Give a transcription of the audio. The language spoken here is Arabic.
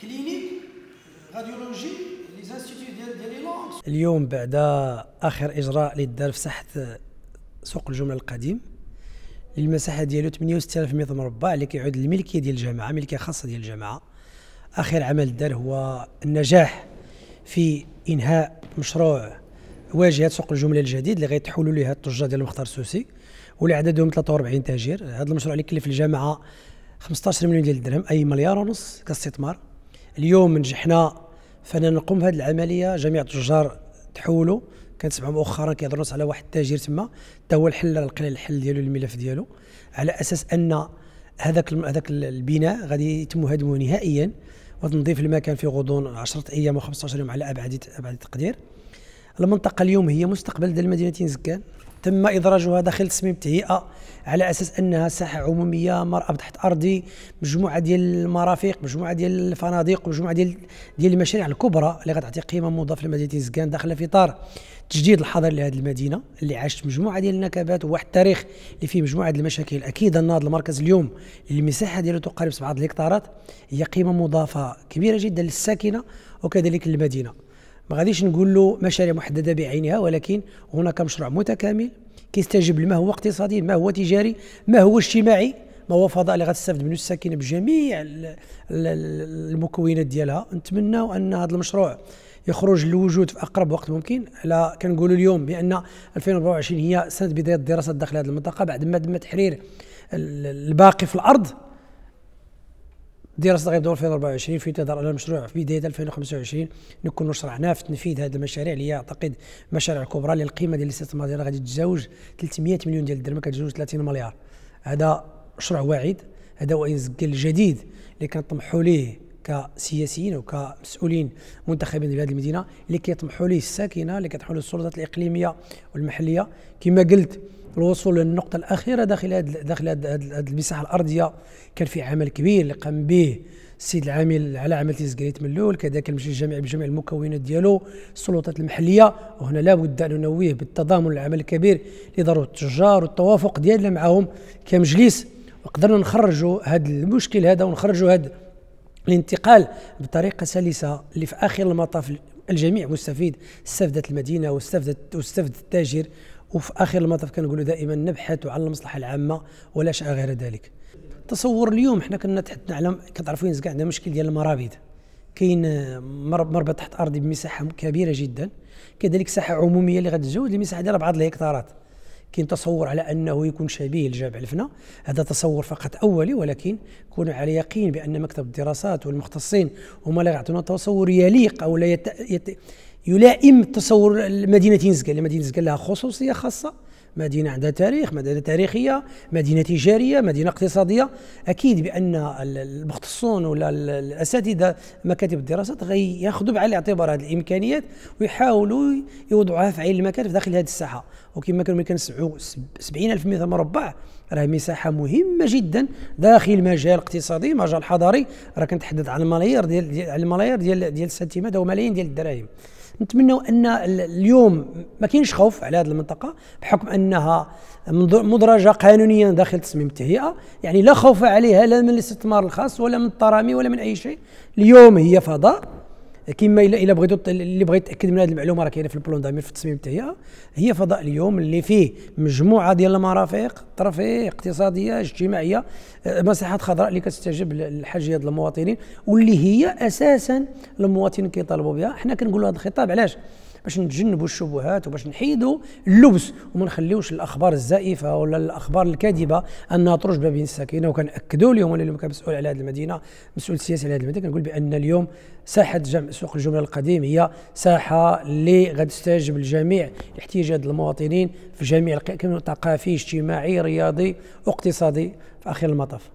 كلينيك راديولوجي اليوم بعد اخر اجراء للدار في ساحه سوق الجمله القديم المساحه ديالو 68000 متر مربع اللي كيعود للملكيه ديال الجامعه ملكيه خاصه ديال الجامعه اخر عمل الدار هو النجاح في انهاء مشروع واجهه سوق الجمله الجديد اللي غيتحولوا ليها التجار ديال المختار السوسي واللي عددهم 43 تاجر هذا المشروع اللي كلف الجامعه 15 مليون ديال الدرهم اي مليار ونص كاستثمار اليوم نجحنا فانا نقوم بهذه العمليه جميع التجار تحولوا كانت سبعه مؤخرا كيهضروا على واحد التاجر تما حتى هو الحل لقى الحل ديالو الملف ديالو على اساس ان هذاك هذاك البناء غادي يتم هدمه نهائيا وتنظيف المكان في غضون 10 ايام و 15 يوم على ابعد ابعد التقدير المنطقه اليوم هي مستقبل ديال مدينه زكان تم إدراجها داخل تصميم تهيئة على أساس أنها ساحة عمومية مرأة تحت أرضي مجموعة ديال المرافق مجموعة ديال الفنادق مجموعة ديال ديال المشاريع الكبرى اللي غتعطي قيمة مضافة لمدينة زكان داخل في إطار تجديد الحضر لهذه المدينه اللي عاشت مجموعه ديال النكبات وواحد التاريخ اللي فيه مجموعه ديال المشاكل اكيد ان هذا المركز اليوم المساحه ديالو تقارب 7 الهكتارات هي قيمه مضافه كبيره جدا للساكنه وكذلك للمدينه ما غاديش نقول له مشاريع محدده بعينها ولكن هناك مشروع متكامل كيستجيب لما هو اقتصادي ما هو تجاري ما هو اجتماعي ما هو فضاء اللي غتستافد منه الساكنه بجميع المكونات ديالها نتمناو ان هذا المشروع يخرج للوجود في اقرب وقت ممكن على كنقولوا اليوم بان 2024 هي سنه بدايه الدراسه داخل هذه المنطقه بعد ما تم تحرير الباقي في الارض دراسه غير دور 2024 في تدار على المشروع في بدايه 2025 نكون شرحناه في تنفيذ هذه المشاريع اللي هي اعتقد مشاريع كبرى اللي القيمه ديال الاستثمار ديالها غادي تتجاوز 300 مليون ديال الدرهم كتجاوز 30 مليار هذا مشروع واعد هذا هو الجديد اللي كنطمحوا ليه كسياسيين وكمسؤولين منتخبين ديال هذه المدينه اللي كيطمحوا ليه الساكنه اللي كيطمحوا ليه السلطات الاقليميه والمحليه كما قلت الوصول للنقطه الاخيره داخل هاد داخل هذه المساحه الارضيه كان في عمل كبير اللي قام به السيد العامل على عمل تيزكريت من الاول كذلك المجلس الجامعي بجميع المكونات ديالو السلطات المحليه وهنا لابد ان ننويه بالتضامن والعمل الكبير اللي داروا التجار والتوافق ديالنا معاهم كمجلس وقدرنا نخرجوا هذا المشكل هذا ونخرجوا هذا الانتقال بطريقه سلسه اللي في اخر المطاف الجميع مستفيد استفدت المدينه واستفدت واستفد التاجر وفي اخر المطاف كنقولوا دائما نبحث عن المصلحه العامه ولا شيء غير ذلك تصور اليوم حنا كنا تحدثنا على كتعرفوا كاع عندنا مشكل ديال المرابط كاين مربط تحت ارضي بمساحه كبيره جدا كذلك ساحه عموميه اللي غتزود المساحه ديال بعض الهكتارات كاين تصور على انه يكون شبيه لجامع الفنا هذا تصور فقط اولي ولكن كون على يقين بان مكتب الدراسات والمختصين هما اللي يعطونا تصور يليق او لا يت... يت... يلائم تصور مدينه لان مدينه ينزكال لها خصوصيه خاصه مدينة عندها تاريخ مدينة تاريخية مدينة تجارية مدينة اقتصادية أكيد بأن المختصون ولا الأساتذة مكاتب الدراسات غياخذوا بعين الاعتبار هذه الإمكانيات ويحاولوا يوضعوها في عين المكاتب داخل هذه الساحة وكما كانوا كنسمعوا 70000 متر مربع راه مساحة مهمة جدا داخل مجال اقتصادي مجال حضاري راه كنتحدث على الملايير ديال على الملايير ديال ديال السنتيمات او ملايين ديال الدراهم نتمنى ان اليوم ما كاينش خوف على هذه المنطقه بحكم انها مدرجه قانونيا داخل تصميم التهيئه يعني لا خوف عليها لا من الاستثمار الخاص ولا من الطرامي ولا من اي شيء اليوم هي فضاء كما الا بغيتو اللي بغيت يتاكد من هذه المعلومه راه كاينه في البلون دامير في التصميم تاعها هي فضاء اليوم اللي فيه مجموعه ديال المرافق ترفيه اقتصاديه اجتماعيه آه، مساحات خضراء اللي كتستجب للحاجيات المواطنين واللي هي اساسا المواطنين كيطالبوا بها حنا كنقولوا هذا الخطاب علاش باش نتجنبوا الشبهات وباش نحيدوا اللبس وما نخليوش الاخبار الزائفه ولا الاخبار الكاذبه انها ما بين الساكنه وكناكدوا اليوم انا اليوم كمسؤول على هذه المدينه مسؤول سياسي على هذه المدينه كنقول بان اليوم ساحه جمع سوق الجمله القديم هي ساحه اللي غتستجيب لجميع احتياجات المواطنين في جميع الثقافي اجتماعي رياضي اقتصادي في اخر المطاف